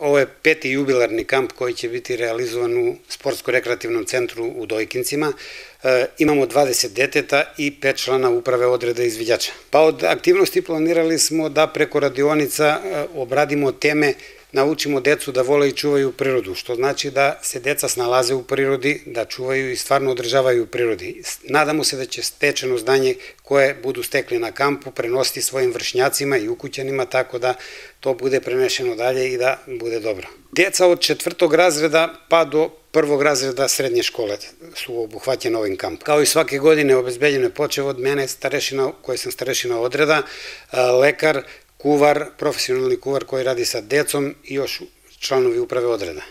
ovo je peti jubilarni kamp koji će biti realizovan u sportsko-rekreativnom centru u Dojkincima. E, imamo 20 deteta i pet člana uprave odreda izvidjača. Pa od aktivnosti planirali smo da preko radionica e, obradimo teme naučimo decu da vole i čuvaju prirodu, što znači da se deca snalaze u prirodi, da čuvaju i stvarno održavaju u prirodi. Nadamo se da će stečeno znanje koje budu stekli na kampu prenositi svojim vršnjacima i ukućanima tako da to bude prenešeno dalje i da bude dobro. Deca od četvrtog razreda pa do prvog razreda srednje škole su obuhvaćene ovim kampom. Kao i svake godine obezbeljeno je počeo od mene koje koji sam starešina odreda, lekar kuvar, profesionalni kuvar koji radi sa decom i još članovi uprave odreda.